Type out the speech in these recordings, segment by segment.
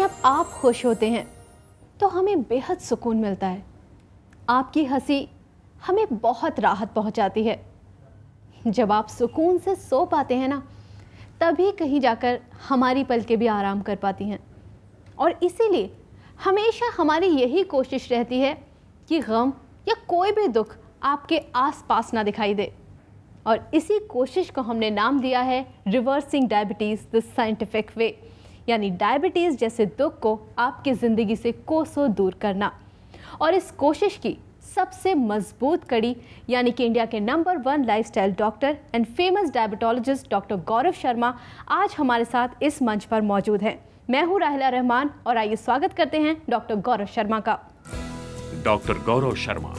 जब आप खुश होते हैं तो हमें बेहद सुकून मिलता है आपकी हंसी हमें बहुत राहत पहुंचाती है जब आप सुकून से सो पाते हैं ना तभी कहीं जाकर हमारी पलकें भी आराम कर पाती हैं और इसीलिए हमेशा हमारी यही कोशिश रहती है कि गम या कोई भी दुख आपके आसपास ना दिखाई दे और इसी कोशिश को हमने नाम दिया है reversing diabetes the scientific way यानी डायबिटीज़ जैसे दुख को आपकी ज़िंदगी से कोसों दूर करना और इस कोशिश की सबसे मजबूत कड़ी यानी कि इंडिया के number one lifestyle doctor and famous diabetologist doctor Gaurav Sharma आज हमारे साथ इस मंच पर मौजूद हैं मैं हूं राहिला रहमान और आइए स्वागत करते हैं डॉक्टर गौरव शर्मा का डॉक्टर गौरव शर्मा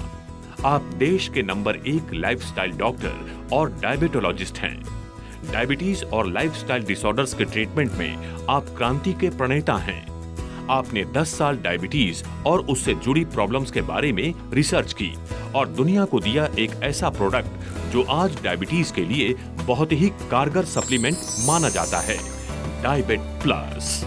आप देश के नंबर एक लाइफस्टाइल डॉक्टर और डायबिटोलॉजिस्ट हैं डायबिटीज और लाइफस्टाइल डिसऑर्डर्स के ट्रीटमेंट में आप क्रांति के प्रणेता हैं आपने 10 साल डायबिटीज और उससे जुड़ी प्रॉब्लम्स के बारे में रिसर्च की और दुनिया को दिया एक ऐसा प्रोडक्ट जो आज डायबिटीज के लिए बहुत ही कारगर सप्लीमेंट माना जाता है diabet plus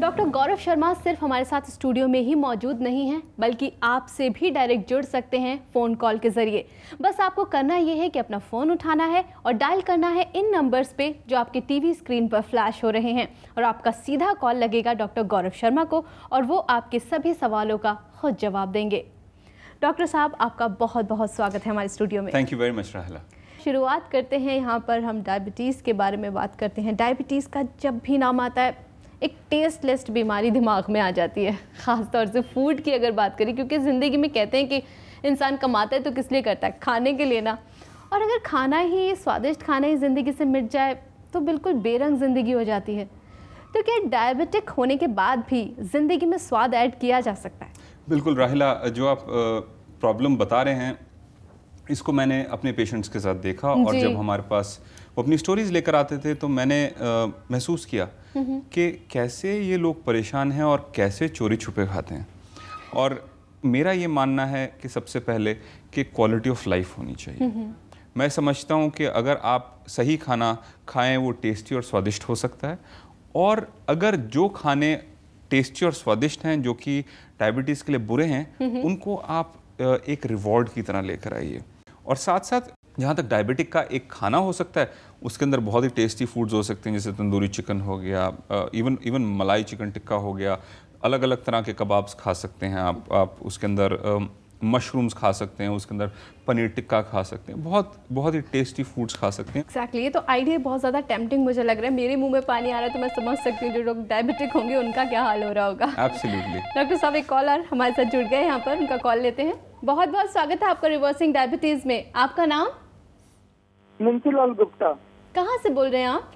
doctor Gaurav Sharma सिर्फ हमारे साथ स्टूडियो में ही मौजूद नहीं हैं बल्कि आपसे भी डायरेक्ट जुड़ सकते हैं फ़ोन कॉल के ज़रिए बस आपको करना ये है कि अपना फ़ोन उठाना है और डायल करना है इन नंबर्स पे जो आपके टीवी स्क्रीन पर फ्लैश हो रहे हैं और आपका सीधा कॉल लगेगा डॉक्टर गौरव शर्मा को और वो आपके सभी सवालों का खुद जवाब देंगे डॉक्टर साहब आपका बहुत बहुत स्वागत है हमारे स्टूडियो में थैंक यू वेरी मच राहला शुरुआत करते हैं यहाँ पर हम डायबिटीज़ के बारे में बात करते हैं डायबिटीज़ का जब भी नाम आता है एक टेस्टलेस बीमारी दिमाग में आ जाती है ख़ास तौर से फूड की अगर बात करें क्योंकि ज़िंदगी में कहते हैं कि इंसान कमाता है तो किस लिए करता है खाने के लिए ना और अगर खाना ही स्वादिष्ट खाना ही ज़िंदगी से मिट जाए तो बिल्कुल बेरंग ज़िंदगी हो जाती है तो क्या डायबिटिक होने के बाद भी ज़िंदगी में स्वाद ऐड किया जा सकता है बिल्कुल राहिला जो आप प्रॉब्लम बता रहे हैं इसको मैंने अपने पेशेंट्स के साथ देखा और जब हमारे पास वो अपनी स्टोरीज़ लेकर आते थे तो मैंने महसूस किया कि कैसे ये लोग परेशान हैं और कैसे चोरी छुपे खाते हैं और मेरा ये मानना है कि सबसे पहले कि क्वालिटी ऑफ लाइफ होनी चाहिए हम्म, हम्म। मैं समझता हूँ कि अगर आप सही खाना खाएं वो टेस्टी और स्वादिष्ट हो सकता है और अगर जो खाने टेस्टी और स्वादिष्ट हैं जो कि डायबिटीज़ के लिए बुरे हैं हम्म, उनको आप एक रिवॉर्ड की तरह लेकर आइए और साथ साथ जहाँ तक डायबिटिक का एक खाना हो सकता है उसके अंदर बहुत ही टेस्टी फूड्स हो सकते हैं जैसे तंदूरी चिकन हो गया even even malai chicken tikka हो गया अलग अलग तरह के कबाब्स खा सकते हैं आप आप उसके अंदर मशरूम्स खा सकते हैं उसके अंदर पनीर टिक्का खा सकते हैं बहुत बहुत ही टेस्टी फूड्स खा सकते हैं एक्जैक्टली exactly, ये तो आइडिया बहुत ज़्यादा टेम्पटिंग मुझे लग रहा है मेरे मुंह में पानी आ रहा है तो मैं समझ सकती हूँ जो लोग डायबिटिक होंगे उनका क्या हाल हो रहा होगा एब्सोल्युटली डॉक्टर साहब एक कॉलर हमारे साथ जुड़ गए यहाँ पर उनका कॉल लेते हैं बहुत बहुत स्वागत है आपका रिवर्सिंग डायबिटीज़ में आपका नाम मुंशी लाल गुप्ता कहाँ से बोल रहे हैं आप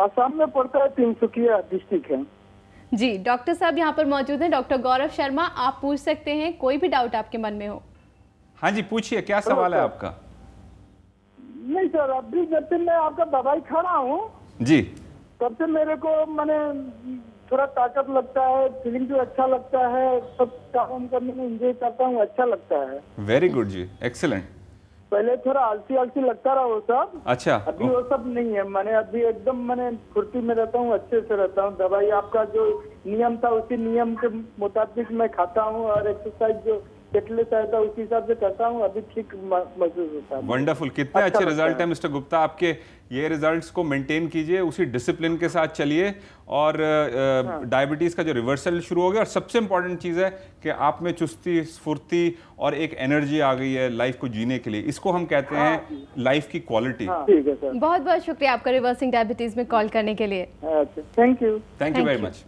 असम में पड़ता है तिनसुकिया डिस्ट्रिक्ट है जी डॉक्टर साहब यहाँ पर मौजूद हैं डॉक्टर गौरव शर्मा आप पूछ सकते हैं कोई भी डाउट आपके मन में हो हाँ जी पूछिए क्या सवाल है आपका नहीं सर अभी जब से मैं आपका दवाई खा रहा हूँ जी तब से मेरे को मैंने थोड़ा ताकत लगता है फीलिंग भी अच्छा लगता है सब काम करने में इंजॉय करता हूँ अच्छा लगता है वेरी गुड जी एक्सेलेंट पहले थोड़ा आलसी आलसी लगता रहा वो सब अच्छा अभी वो सब नहीं है मैंने अभी एकदम मैंने फुर्ती में रहता हूँ अच्छे से रहता हूँ दवाई आपका जो नियम था उसी नियम के मुताबिक मैं खाता हूँ और एक्सरसाइज जो तो सेटल वंडरफुल कितने अच्छा अच्छे रिजल्ट है मिस्टर गुप्ता आपके ये रिजल्ट्स को मेंटेन कीजिए उसी डिसिप्लिन के साथ चलिए और हाँ। डायबिटीज़ का जो रिवर्सल शुरू हो गया और सबसे इम्पोर्टेंट चीज़ है कि आप में चुस्ती स्फूर्ति और एक एनर्जी आ गई है लाइफ को जीने के लिए इसको हम कहते हाँ। हैं लाइफ की क्वालिटी हाँ। बहुत बहुत शुक्रिया आपका रिवर्सिंग डायबिटीज़ में कॉल करने के लिए thank you thank you very much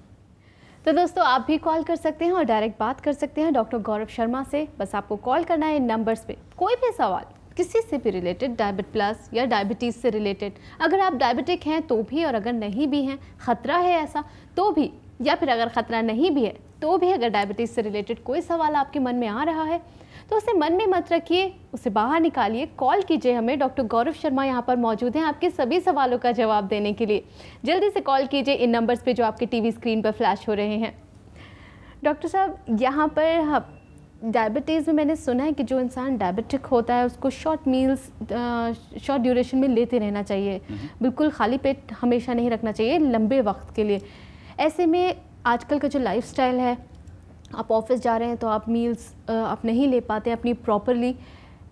तो दोस्तों आप भी कॉल कर सकते हैं और डायरेक्ट बात कर सकते हैं डॉक्टर गौरव शर्मा से बस आपको कॉल करना है इन नंबर्स पे कोई भी सवाल किसी से भी रिलेटेड डायबिट प्लस या डायबिटीज़ से रिलेटेड अगर आप डायबिटिक हैं तो भी और अगर नहीं भी हैं ख़तरा है ऐसा तो भी या फिर अगर ख़तरा नहीं भी है तो भी अगर डायबिटीज़ से रिलेटेड कोई सवाल आपके मन में आ रहा है तो उसे मन में मत रखिए उसे बाहर निकालिए कॉल कीजिए हमें डॉक्टर गौरव शर्मा यहाँ पर मौजूद हैं आपके सभी सवालों का जवाब देने के लिए जल्दी से कॉल कीजिए इन नंबर्स पे जो आपके टीवी स्क्रीन पर फ्लैश हो रहे हैं डॉक्टर साहब यहाँ पर हाँ, डायबिटीज़ में मैंने सुना है कि जो इंसान डायबिटिक होता है उसको शॉर्ट मील्स शॉर्ट ड्यूरेशन में लेते रहना चाहिए हम्म। बिल्कुल खाली पेट हमेशा नहीं रखना चाहिए लंबे वक्त के लिए ऐसे में आजकल का जो लाइफस्टाइल है आप ऑफिस जा रहे हैं तो आप मील्स आप नहीं ले पाते अपनी प्रॉपरली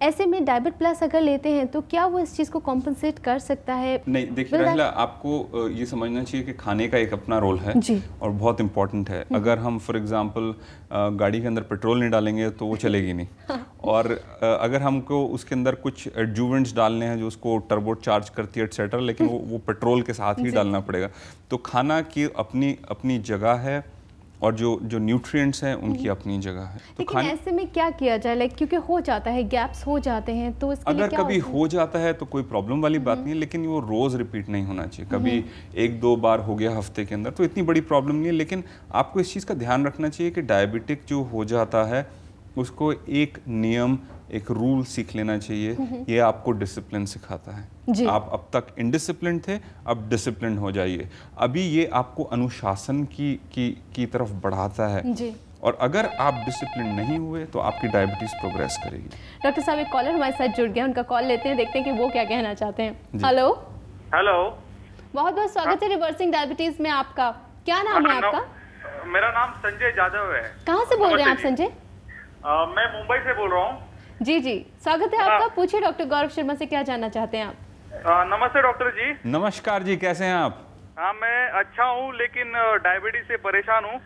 ऐसे में डायबिट प्लस अगर लेते हैं तो क्या वो इस चीज़ को कॉम्पनसेट कर सकता है नहीं देखिए राहिला आपको ये समझना चाहिए कि खाने का एक अपना रोल है जी और बहुत इंपॉर्टेंट है हम्म। अगर हम फॉर एग्जांपल गाड़ी के अंदर पेट्रोल नहीं डालेंगे तो वो चलेगी नहीं हाँ। और अगर हमको उसके अंदर कुछ एडजूवेंट्स डालने हैं जो उसको टर्बो चार्ज करती है एट्सेट्रा लेकिन हम्म। वो वो पेट्रोल के साथ ही डालना पड़ेगा तो खाना की अपनी अपनी जगह है और जो जो न्यूट्रिएंट्स हैं उनकी हम्म। अपनी जगह है तो लेकिन ऐसे में क्या किया जाए लाइक क्योंकि हो जाता है गैप्स हो जाते हैं तो इसके अगर कभी हो जाता है तो कोई प्रॉब्लम वाली बात हम्म। नहीं है लेकिन वो रोज़ रिपीट नहीं होना चाहिए कभी हम्म। एक दो बार हो गया हफ्ते के अंदर तो इतनी बड़ी प्रॉब्लम नहीं है लेकिन आपको इस चीज़ का ध्यान रखना चाहिए कि डायबिटिक जो हो जाता है उसको एक नियम एक रूल सीख लेना चाहिए ये आपको डिसिप्लिन सिखाता है आप अब तक इनडिसिप्लिन थे अब डिसिप्लिन हो जाइए अभी ये आपको अनुशासन की की की तरफ बढ़ाता है जी। और अगर आप डिसिप्लिन नहीं हुए तो आपकी डायबिटीज प्रोग्रेस करेगी डॉक्टर साहब एक कॉलर हमारे साथ जुड़ गया उनका कॉल लेते हैं देखते हैं कि वो क्या कहना चाहते हैं हेलो हेलो बहुत बहुत स्वागत हाँ? है रिवर्सिंग डायबिटीज में आपका क्या नाम हाँ, है हाँ, आपका मेरा नाम संजय यादव है कहाँ से बोल रहे हैं आप संजय मैं मुंबई से बोल रहा हूँ जी जी स्वागत है हाँ। आपका पूछिए डॉक्टर गौरव शर्मा से क्या जानना चाहते हैं आप नमस्ते डॉक्टर जी नमस्कार जी कैसे हैं आप हाँ मैं अच्छा हूँ लेकिन डायबिटीज से परेशान हूँ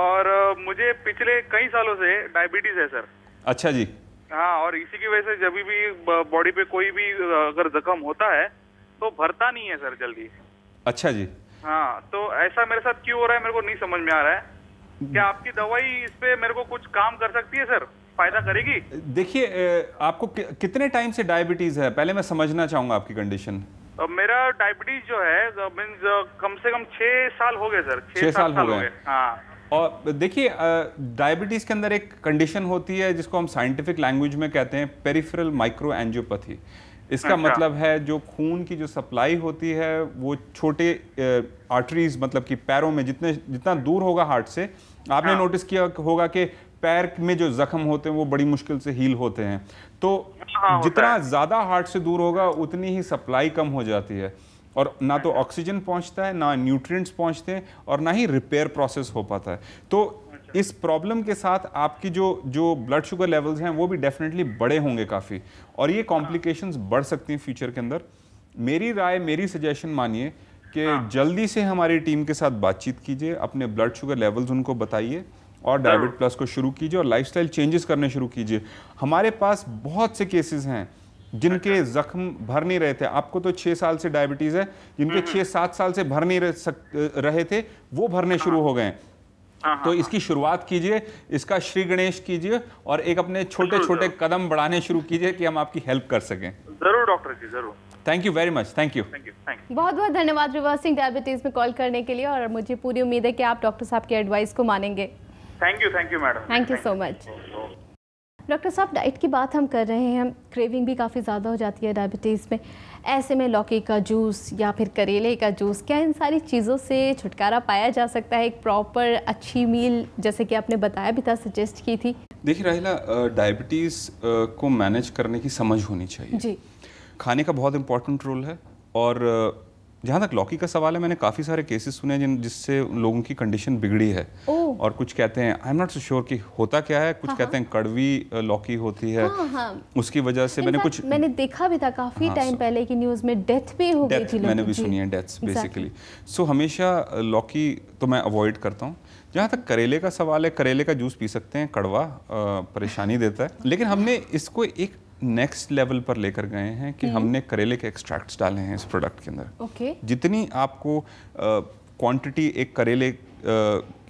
और मुझे पिछले कई सालों से डायबिटीज है सर अच्छा जी हाँ और इसी की वजह से जब भी बॉडी पे कोई भी अगर जख्म होता है तो भरता नहीं है सर जल्दी अच्छा जी हाँ तो ऐसा मेरे साथ क्यों हो रहा है मेरे को नहीं समझ में आ रहा है क्या आपकी दवाई इस पे मेरे को कुछ काम कर सकती है सर फायदा करेगी देखिए आपको कि, कितने टाइम से डायबिटीज है पहले मैं समझना चाहूंगा आपकी कंडीशन मेरा डायबिटीज जो है मीन्स कम से कम छह साल हो गए सर छह साल, साल हो गए हाँ। और देखिए डायबिटीज़ के अंदर एक कंडीशन होती है जिसको हम साइंटिफिक लैंग्वेज में कहते हैं पेरिफेरल माइक्रो एंजियोपैथी इसका अच्छा। मतलब है जो खून की जो सप्लाई होती है वो छोटे आर्टरीज मतलब कि पैरों में जितने जितना दूर होगा हार्ट से आपने हाँ। नोटिस किया होगा कि पैर में जो जख्म होते हैं वो बड़ी मुश्किल से हील होते हैं तो हाँ, जितना ज़्यादा हार्ट से दूर होगा उतनी ही सप्लाई कम हो जाती है और ना तो ऑक्सीजन पहुंचता है ना न्यूट्रिएंट्स पहुंचते हैं और ना ही रिपेयर प्रोसेस हो पाता है तो अच्छा। इस प्रॉब्लम के साथ आपकी जो जो ब्लड शुगर लेवल्स हैं वो भी डेफिनेटली बड़े होंगे काफ़ी और ये कॉम्प्लिकेशंस हाँ। बढ़ सकती हैं फ्यूचर के अंदर मेरी राय मेरी सजेशन मानिए कि हाँ। जल्दी से हमारी टीम के साथ बातचीत कीजिए अपने ब्लड शुगर लेवल्स उनको बताइए और डायबिट हाँ। प्लस को शुरू कीजिए और लाइफस्टाइल चेंजेस करने शुरू कीजिए हमारे पास बहुत से केसेस हैं जिनके हाँ। जख्म भर नहीं रहे थे आपको तो छः साल से डायबिटीज़ है जिनके हम्म, हम्म। छः सात साल से भर नहीं रह सक रहे थे वो भरने शुरू हाँ। हो गए तो इसकी शुरुआत कीजिए इसका श्री गणेश कीजिए और एक अपने छोटे छोटे कदम बढ़ाने शुरू कीजिए कि हम आपकी हेल्प कर सकें जरूर डॉक्टर जी जरूर thank you very much thank you बहुत बहुत धन्यवाद रिवर्सिंग डायबिटीज में कॉल करने के लिए और मुझे पूरी उम्मीद है कि आप डॉक्टर साहब की एडवाइस को मानेंगे thank you thank you madam thank you so much doctor साहब डाइट की बात हम कर रहे हैं क्रेविंग भी काफ़ी ज़्यादा हो जाती है डायबिटीज़ में ऐसे में लौकी का जूस या फिर करेले का जूस क्या इन सारी चीज़ों से छुटकारा पाया जा सकता है एक प्रॉपर अच्छी मील जैसे कि आपने बताया भी था सजेस्ट की थी देखिए राहिला डायबिटीज़ को मैनेज करने की समझ होनी चाहिए जी खाने का बहुत इम्पोर्टेंट रोल है और जहाँ तक लॉकी का सवाल है मैंने काफ़ी सारे केसेस सुने जिन जिससे लोगों की कंडीशन बिगड़ी है oh. और कुछ कहते हैं आई एम नॉट श्योर कि होता क्या है कुछ हाँ, हाँ। कहते हैं कड़वी लॉकी होती है हाँ, हाँ. उसकी वजह से मैंने कुछ मैंने देखा भी था काफ़ी हाँ, टाइम हाँ, पहले की न्यूज़ में डेथ भी हो गई थी मैंने भी सुनी है डेथ्स बेसिकली सो हमेशा लॉकी तो मैं अवॉइड करता हूँ जहाँ तक करेले का सवाल है करेले का जूस पी सकते हैं कड़वा परेशानी देता है लेकिन हमने इसको एक नेक्स्ट लेवल पर लेकर गए हैं कि हम्म। हमने करेले के एक्सट्रैक्ट्स डाले हैं इस प्रोडक्ट के अंदर ओके जितनी आपको क्वांटिटी एक करेले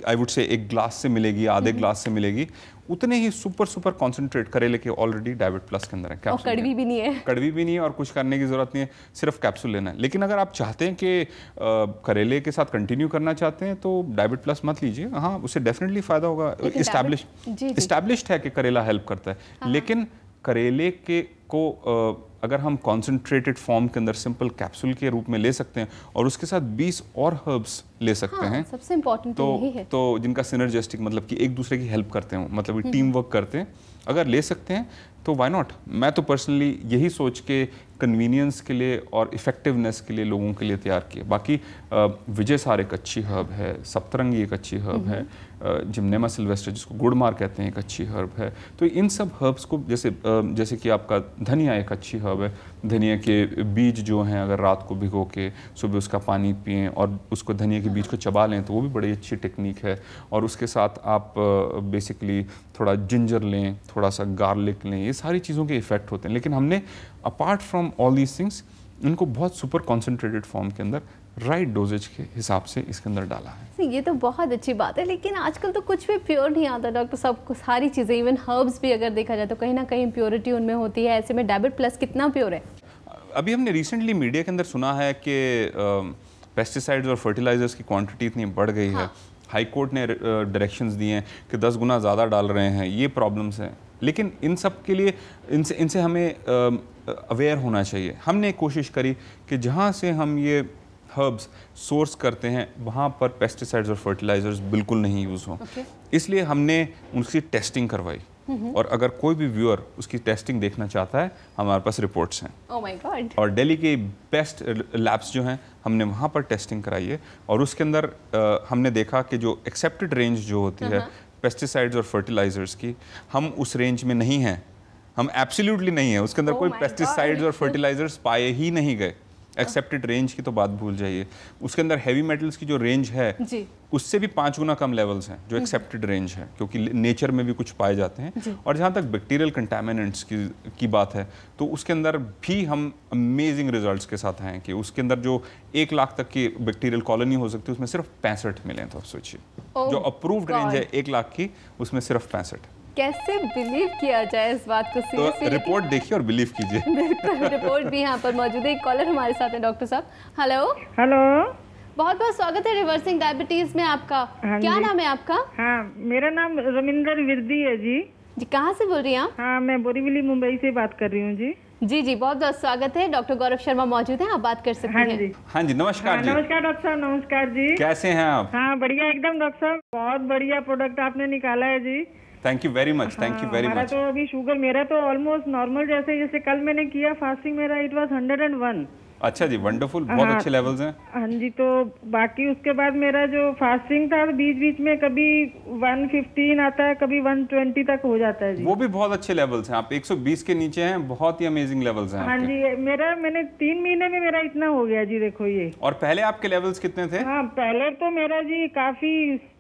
आई वुड से एक ग्लास से मिलेगी आधे ग्लास हम्म। से मिलेगी उतने ही सुपर सुपर कॉन्सेंट्रेट करेले के ऑलरेडी डायबिट प्लस के अंदर है कैप्सूल कड़वी भी नहीं है कड़वी भी नहीं है और कुछ करने की ज़रूरत नहीं है सिर्फ कैप्सूल लेना है लेकिन अगर आप चाहते हैं कि करेले के साथ कंटिन्यू करना चाहते हैं तो डायबिट प्लस मत लीजिए हाँ उससे डेफिनेटली फ़ायदा होगा इस्टेब्लिश इस्टेब्लिश है कि करेला हेल्प करता है हाँ।, हाँ। लेकिन करेले के को अगर हम कॉन्सेंट्रेटेड फॉर्म के अंदर सिंपल कैप्सूल के रूप में ले सकते हैं और उसके साथ 20 और हर्ब्स ले सकते हाँ, हैं सबसे इम्पोर्टेंट तो, तो है तो जिनका सिनर्जेस्टिक मतलब कि एक दूसरे की हेल्प करते हो मतलब टीम हम्म। वर्क करते हैं अगर ले सकते हैं तो वाई नॉट मैं तो पर्सनली यही सोच के कन्वीनियंस के लिए और इफ़ेक्टिवनेस के लिए लोगों के लिए तैयार किए बाकी विजय सार एक अच्छी हर्ब है सप्तरंगी एक अच्छी हर्ब हम्म। है जिमनेमा सिल्वेस्टर जिसको गुड़मार कहते हैं एक अच्छी हर्ब है तो इन सब हर्ब्स को जैसे जैसे कि आपका धनिया एक अच्छी हर्ब है धनिया के बीज जो हैं अगर रात को भिगो के सुबह उसका पानी पिए और उसको धनिया के बीज को चबा लें तो वो भी बड़ी अच्छी टेक्निक है और उसके साथ आप बेसिकली थोड़ा जिंजर लें थोड़ा सा गार्लिक लें ये सारी चीज़ों के इफ़ेक्ट होते हैं लेकिन हमने apart from all these things इनको बहुत सुपर कॉन्सेंट्रेटेड फॉर्म के अंदर राइट right डोजेज के हिसाब से इसके अंदर डाला है ये तो बहुत अच्छी बात है लेकिन आजकल तो कुछ भी प्योर नहीं आता डॉक्टर साहब को सारी चीज़ें इवन हर्ब्स भी अगर देखा जाए तो कहीं ना कहीं प्योरिटी उनमें होती है ऐसे में डेबिट प्लस कितना प्योर है अभी हमने रिसेंटली मीडिया के अंदर सुना है कि पेस्टिसाइड्स और फर्टिलाइजर्स की क्वांटिटी इतनी बढ़ गई हाँ. है हाई कोर्ट ने डायरेक्शंस दिए हैं कि दस गुना ज़्यादा डाल रहे हैं ये प्रॉब्लम्स हैं लेकिन इन सब के लिए इनसे इनसे हमें अवेयर होना चाहिए हमने कोशिश करी कि जहाँ से हम ये हर्ब्स सोर्स करते हैं वहाँ पर पेस्टिसाइड्स और फर्टिलाइजर्स बिल्कुल नहीं यूज़ हों okay. इसलिए हमने उनकी टेस्टिंग करवाई और अगर कोई भी व्यूअर उसकी टेस्टिंग देखना चाहता है हमारे पास रिपोर्ट्स हैं oh my God. और दिल्ली के बेस्ट लैब्स जो हैं हमने वहाँ पर टेस्टिंग कराई है और उसके अंदर हमने देखा कि जो एक्सेप्टेड रेंज जो होती uh -huh. है uh-huh. पेस्टिसाइड्स और फर्टिलाइज़र्स की हम उस रेंज में नहीं हैं हम एब्सोल्युटली नहीं है उसके अंदर oh कोई पेस्टिसाइड्स और फर्टिलाइजर्स पाए ही नहीं गए एक्सेप्टेड रेंज की तो बात भूल जाइए उसके अंदर हैवी मेटल्स की जो रेंज है उससे भी पाँच गुना कम लेवल्स हैं जो एक्सेप्टेड हम्म। रेंज है क्योंकि नेचर में भी कुछ पाए जाते हैं और जहाँ तक बैक्टीरियल कंटेमिनेंट्स की की बात है तो उसके अंदर भी हम अमेजिंग रिजल्ट्स के साथ हैं कि उसके अंदर जो एक लाख तक की बैक्टीरियल कॉलोनी हो सकती है उसमें सिर्फ पैंसठ मिले तो आप सोचिए oh जो अप्रूव्ड रेंज है एक लाख की उसमें सिर्फ पैंसठ कैसे बिलीव किया जाए इस बात को तो रिपोर्ट देखिए और बिलीव कीजिए रिपोर्ट भी यहाँ पर मौजूद है कॉलर हमारे साथ है डॉक्टर साहब हेलो हेलो बहुत बहुत स्वागत है रिवर्सिंग डायबिटीज में आपका हाँ क्या नाम है आपका हाँ मेरा नाम रविंदर विरदी है जी जी कहाँ से बोल रही हैं आप हाँ मैं बोरीवली मुंबई से बात कर रही हूँ जी जी जी बहुत बहुत स्वागत है डॉक्टर गौरव शर्मा मौजूद हैं आप बात कर सकते हाँ हैं हाँ जी हाँ जी नमस्कार हाँ, नमस्कार डॉक्टर साहब नमस्कार जी कैसे हैं आप हाँ बढ़िया एकदम डॉक्टर साहब बहुत बढ़िया प्रोडक्ट आपने निकाला है जी thank you very much thank you very much तो अभी शुगर मेरा तो ऑलमोस्ट नॉर्मल जैसे जैसे कल मैंने किया फास्टिंग मेरा it was hundred and one अच्छा जी वंडरफुल बहुत हाँ, अच्छे लेवल्स हैं हाँ जी तो बाकी उसके बाद मेरा जो फास्टिंग था तो बीच बीच में कभी 115 आता है कभी 120 तक हो जाता है जी वो भी बहुत अच्छे लेवल्स हैं आप 120 के नीचे हैं बहुत ही अमेजिंग लेवल्स हैं हाँ जी मेरा मैंने तीन महीने में मेरा इतना हो गया जी देखो ये और पहले आपके लेवल्स कितने थे हाँ पहले तो मेरा जी काफी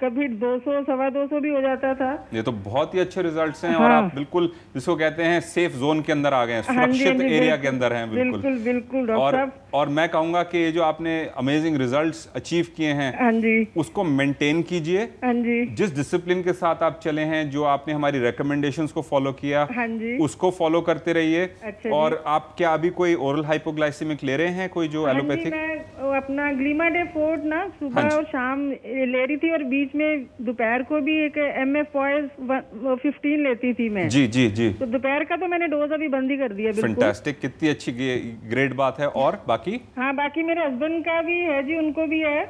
कभी दो सौ सवा दो सौ भी हो जाता था ये तो बहुत ही अच्छे रिजल्ट है और हाँ। आप बिल्कुल जिसको कहते हैं सेफ जोन के अंदर आ गए हाँ सुरक्षित एरिया के अंदर है बिल्कुल बिल्कुल डॉक्टर साहब और मैं कहूंगा कि ये जो आपने अमेजिंग रिजल्ट्स अचीव किए हैं हाँ जी उसको मेंटेन कीजिए हाँ जी जिस डिसिप्लिन के साथ आप चले हैं जो आपने हमारी रिकमेंडेशंस को फॉलो किया हाँ जी उसको फॉलो करते रहिए अच्छा और आप क्या अभी कोई ओरल हाइपोग्लाइसिमिक ले रहे हैं कोई जो एलोपैथिक अपना ग्लीमा डे फोर्ट ना सुबह और शाम ले रही थी और बीच में दोपहर को भी एक एम एफ फिफ्टीन लेती थी मैं जी जी जी तो दोपहर का तो मैंने डोज अभी बंद ही कर दिया कितनी अच्छी ग्रेट बात है और और बाकी हाँ बाकी मेरे हस्बैंड का भी है जी उनको भी है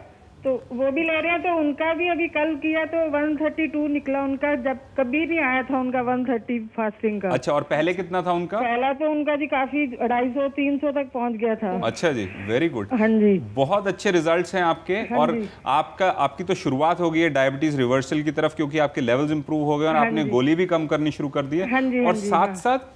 तो वो भी ले रहे हैं तो उनका भी अभी कल किया तो 132 निकला उनका जब कभी नहीं आया था उनका 130 फास्टिंग का अच्छा और पहले कितना था उनका पहला तो उनका जी काफी 250 300 तक पहुंच गया था अच्छा जी वेरी गुड हाँ जी बहुत अच्छे रिजल्ट्स हैं आपके हाँ और आपका आपकी तो शुरुआत हो गई है डायबिटीज रिवर्सल की तरफ क्योंकि आपके लेवल्स इंप्रूव हो गए और हाँ आपने गोली भी कम करनी शुरू कर दी है हाँ हाँ और साथ हाँ। साथ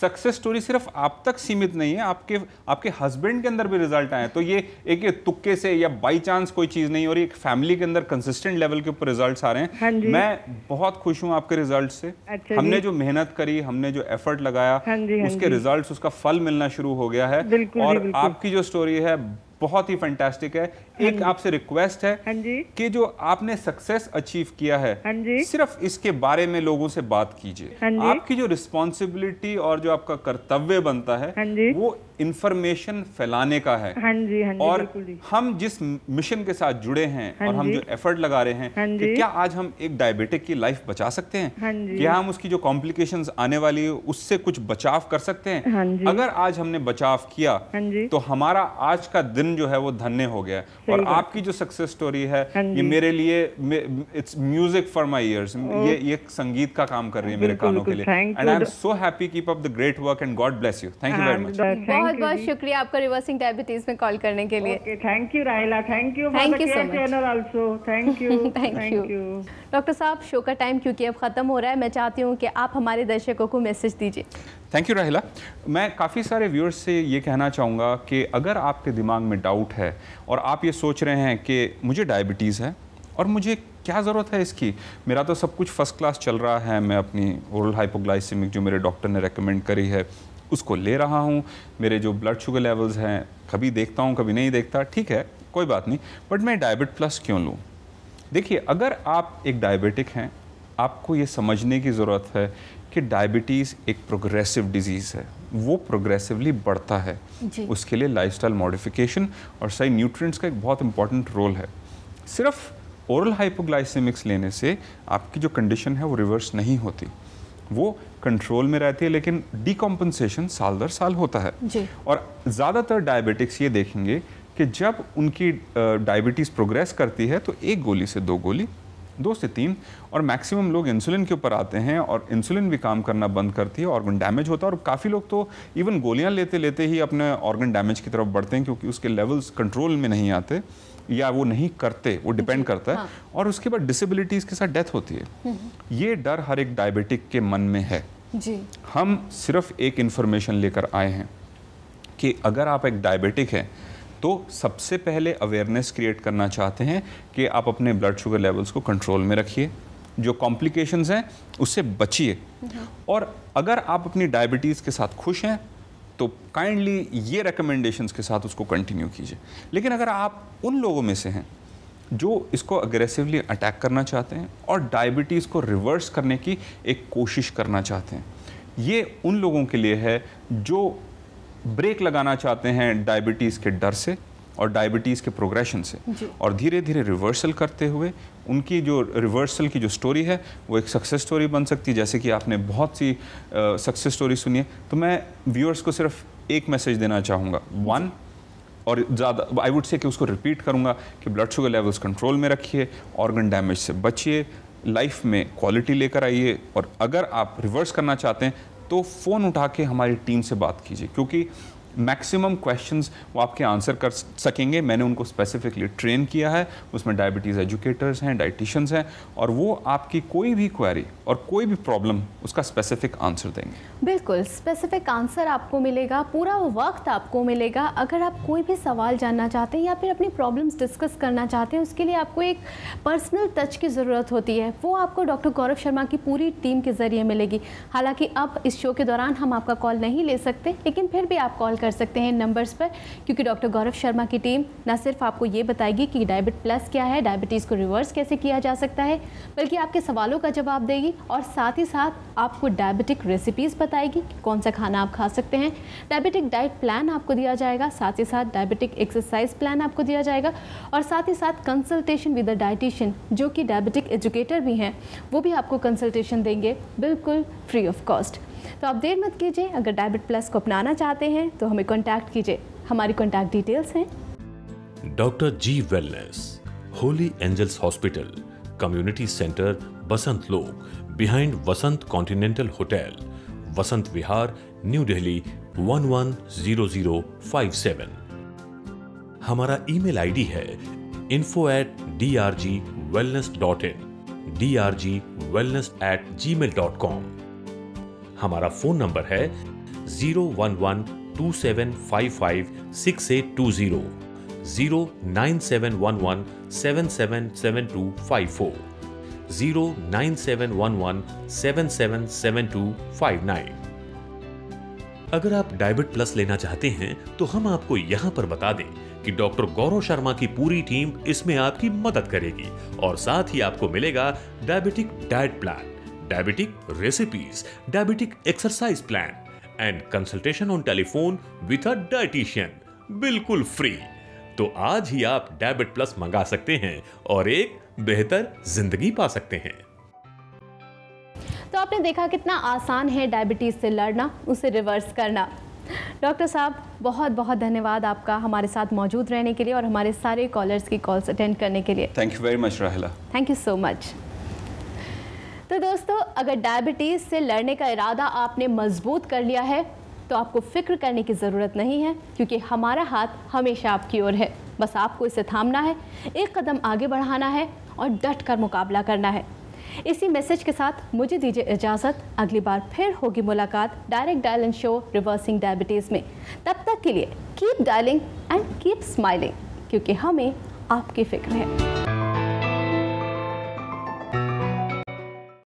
सक्सेस स्टोरी सिर्फ आप तक सीमित नहीं है आपके आपके हस्बैंड के अंदर भी रिजल्ट आए तो ये एक तुक्के से या बाई चांस कोई चीज़ नहीं और एक फैमिली के अंदर कंसिस्टेंट लेवल के ऊपर रिजल्ट आ रहे हैं हाँ मैं बहुत खुश हूँ आपके रिजल्ट से अच्छा हमने जो मेहनत करी हमने जो एफर्ट लगाया हाँ, हाँ उसके रिजल्ट उसका फल मिलना शुरू हो गया है और आपकी जो स्टोरी है बहुत ही फैंटास्टिक है हाँ एक आपसे रिक्वेस्ट है हाँ कि जो आपने सक्सेस अचीव किया है हाँ सिर्फ इसके बारे में लोगों से बात कीजिए आपकी जो रिस्पॉन्सिबिलिटी और जो आपका कर्तव्य बनता है वो इन्फॉर्मेशन फैलाने का है हाँ जी, हाँ जी, और जी। हम जिस मिशन के साथ जुड़े हैं हाँ और हम जो एफर्ट लगा रहे हैं हाँ कि क्या आज हम एक डायबिटिक की लाइफ बचा सकते हैं हाँ क्या हम उसकी जो कॉम्प्लिकेशंस आने वाली है उससे कुछ बचाव कर सकते हैं हाँ अगर आज हमने बचाव किया हाँ तो हमारा आज का दिन जो है वो धन्य हो गया और आपकी जो सक्सेस स्टोरी है हाँ ये मेरे लिए it's music for my ears ये ये संगीत का काम कर रही है मेरे कानों के लिए and I am so happy keep up the great work and God bless you thank you very much बहुत बहुत शुक्रिया आपका रिवर्सिंग डायबिटीज में कॉल करने के लिए thank you Rahila thank you thank you so much thank you thank you doctor साहब show का टाइम क्योंकि अब ख़त्म हो रहा है मैं चाहती हूँ कि आप हमारे दर्शकों को मैसेज दीजिए थैंक यू राहिला मैं काफ़ी सारे व्यूअर्स से ये कहना चाहूँगा कि अगर आपके दिमाग में डाउट है और आप ये सोच रहे हैं कि मुझे डायबिटीज़ है और मुझे क्या ज़रूरत है इसकी मेरा तो सब कुछ फर्स्ट क्लास चल रहा है मैं अपनी ओरल हाइपोग्लाइसिमिक जो मेरे डॉक्टर ने रेकमेंड करी है उसको ले रहा हूँ मेरे जो ब्लड शुगर लेवल्स हैं कभी देखता हूँ कभी नहीं देखता ठीक है कोई बात नहीं बट मैं डायबिट प्लस क्यों लूँ देखिए अगर आप एक डायबिटिक हैं आपको ये समझने की ज़रूरत है कि डायबिटीज़ एक प्रोग्रेसिव डिजीज़ है वो प्रोग्रेसिवली बढ़ता है उसके लिए लाइफस्टाइल मॉडिफिकेशन और सही न्यूट्रिएंट्स का एक बहुत इंपॉर्टेंट रोल है सिर्फ ओरल हाइपोग्लाइसेमिक्स लेने से आपकी जो कंडीशन है वो रिवर्स नहीं होती वो कंट्रोल में रहती है लेकिन डिकम्पनसेशन साल दर साल होता है जी। और ज़्यादातर डायबिटिक्स ये देखेंगे कि जब उनकी डायबिटीज़ प्रोग्रेस करती है तो एक गोली से दो गोली दो से तीन और मैक्सिमम लोग इंसुलिन के ऊपर आते हैं और इंसुलिन भी काम करना बंद करती है ऑर्गन डैमेज होता है और काफ़ी लोग तो इवन गोलियां लेते लेते ही अपने ऑर्गन डैमेज की तरफ बढ़ते हैं क्योंकि उसके लेवल्स कंट्रोल में नहीं आते या वो नहीं करते वो डिपेंड करता है हाँ। और उसके बाद डिसेबिलिटीज़ के साथ डेथ होती है हम्म, हम्म। ये डर हर एक डायबिटिक के मन में है जी हम सिर्फ एक इन्फॉर्मेशन लेकर आए हैं कि अगर आप एक डायबिटिक हैं तो सबसे पहले अवेयरनेस क्रिएट करना चाहते हैं कि आप अपने ब्लड शुगर लेवल्स को कंट्रोल में रखिए जो कॉम्प्लिकेशंस हैं उससे बचिए हम्म, और अगर आप अपनी डायबिटीज़ के साथ खुश हैं तो काइंडली ये रिकमेंडेशंस के साथ उसको कंटिन्यू कीजिए लेकिन अगर आप उन लोगों में से हैं जो इसको अग्रेसिवली अटैक करना चाहते हैं और डायबिटीज़ को रिवर्स करने की एक कोशिश करना चाहते हैं ये उन लोगों के लिए है जो ब्रेक लगाना चाहते हैं डायबिटीज़ के डर से और डायबिटीज़ के प्रोग्रेशन से और धीरे धीरे रिवर्सल करते हुए उनकी जो रिवर्सल की जो स्टोरी है वो एक सक्सेस स्टोरी बन सकती है जैसे कि आपने बहुत सी सक्सेस स्टोरी सुनी है तो मैं व्यूअर्स को सिर्फ एक मैसेज देना चाहूँगा वन और ज़्यादा आई वुड से कि उसको रिपीट करूँगा कि ब्लड शुगर लेवल्स कंट्रोल में रखिए ऑर्गन डैमेज से बचिए लाइफ में क्वालिटी लेकर आइए और अगर आप रिवर्स करना चाहते हैं तो फ़ोन उठा के हमारी टीम से बात कीजिए क्योंकि मैक्सिमम क्वेश्चंस वो आपके आंसर कर सकेंगे मैंने उनको स्पेसिफिकली ट्रेन किया है उसमें डायबिटीज़ एजुकेटर्स हैं डाइटिशंस हैं और वो आपकी कोई भी क्वेरी और कोई भी प्रॉब्लम उसका स्पेसिफिक आंसर देंगे बिल्कुल स्पेसिफिक आंसर आपको मिलेगा पूरा वक्त आपको मिलेगा अगर आप कोई भी सवाल जानना चाहते हैं या फिर अपनी प्रॉब्लम्स डिस्कस करना चाहते हैं उसके लिए आपको एक पर्सनल टच की ज़रूरत होती है वो आपको डॉक्टर गौरव शर्मा की पूरी टीम के ज़रिए मिलेगी हालांकि अब इस शो के दौरान हम आपका कॉल नहीं ले सकते लेकिन फिर भी आप कॉल कर सकते हैं नंबर्स पर क्योंकि डॉक्टर गौरव शर्मा की टीम ना सिर्फ आपको ये बताएगी कि डायबिट प्लस क्या है डायबिटीज़ को रिवर्स कैसे किया जा सकता है बल्कि आपके सवालों का जवाब देगी और साथ ही साथ आपको डायबिटिक रेसिपीज़ बताएगी कि कौन सा खाना आप खा सकते हैं डायबिटिक डाइट प्लान आपको दिया जाएगा साथ ही साथ डायबिटिक एक्सरसाइज प्लान आपको दिया जाएगा और साथ ही साथ कंसल्टेशन विद अ डाइटिशियन जो कि डायबिटिक एजुकेटर भी हैं वो भी आपको कंसल्टेशन देंगे बिल्कुल फ्री ऑफ कॉस्ट तो आप देर मत कीजिए अगर डायबिट प्लस को अपनाना चाहते हैं तो हमें कॉन्टैक्ट कीजिए हमारी कॉन्टैक्ट डिटेल्स हैं doctor G wellness holy angels hospital community centre Basant Lok behind Vasant continental hotel Vasant Vihar new Delhi 110057 हमारा ईमेल आईडी है info at D R G wellness dot in D R G wellness at gmail dot com हमारा phone number है zero one one two seven five five six eight two zero zero nine seven one one seven seven seven two five four zero nine seven one one seven seven seven two five nine अगर आप डायबिट plus लेना चाहते हैं तो हम आपको यहां पर बता दें कि डॉक्टर गौरव शर्मा की पूरी टीम इसमें आपकी मदद करेगी और साथ ही आपको मिलेगा diabetic diet plan diabetic recipes, diabetic exercise plan, and consultation on telephone with a dietitian. बिल्कुल फ्री तो आज ही आप डेबिट प्लस मंगा सकते हैं और एक बेहतर जिंदगी पा सकते हैं तो आपने देखा कितना आसान है डायबिटीज़ से लड़ना उसे रिवर्स करना डॉक्टर साहब बहुत बहुत धन्यवाद आपका हमारे साथ मौजूद रहने के लिए और हमारे सारे कॉलर्स की कॉल्स अटेंड करने के लिए thank you very much Rahila thank you so much तो दोस्तों अगर डायबिटीज़ से लड़ने का इरादा आपने मजबूत कर लिया है तो आपको फिक्र करने की ज़रूरत नहीं है क्योंकि हमारा हाथ हमेशा आपकी ओर है बस आपको इसे थामना है एक कदम आगे बढ़ाना है और डट कर मुकाबला करना है इसी मैसेज के साथ मुझे दीजिए इजाज़त अगली बार फिर होगी मुलाकात direct dialling show reversing diabetes में तब तक के लिए keep dialling and keep smiling क्योंकि हमें आपकी फिक्र है